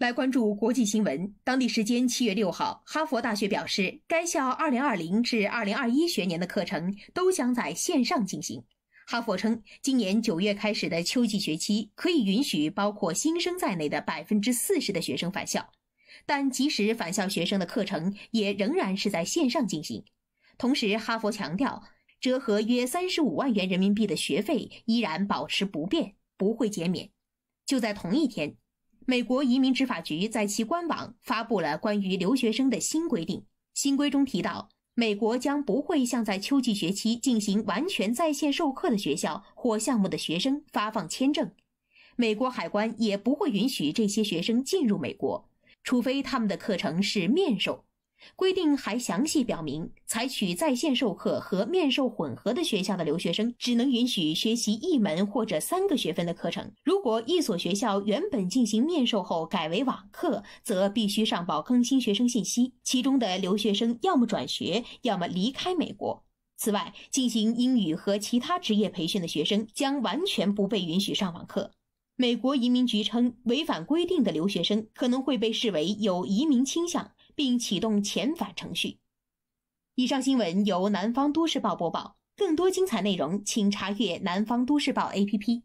来关注国际新闻。当地时间七月六号，哈佛大学表示，该校二零二零至二零二一学年的课程都将在线上进行。哈佛称，今年九月开始的秋季学期可以允许包括新生在内的百分之四十的学生返校，但即使返校学生的课程也仍然是在线上进行。同时，哈佛强调，折合约三十五万元人民币的学费依然保持不变，不会减免。就在同一天。美国移民执法局在其官网发布了关于留学生的新规定。新规中提到，美国将不会向在秋季学期进行完全在线授课的学校或项目的学生发放签证。美国海关也不会允许这些学生进入美国，除非他们的课程是面授。规定还详细表明，采取在线授课和面授混合的学校的留学生，只能允许学习一门或者三个学分的课程。如果一所学校原本进行面授后改为网课，则必须上报更新学生信息。其中的留学生要么转学，要么离开美国。此外，进行英语和其他职业培训的学生将完全不被允许上网课。美国移民局称，违反规定的留学生可能会被视为有移民倾向。并启动遣返程序。以上新闻由南方都市报播报。更多精彩内容，请查阅南方都市报 A P P。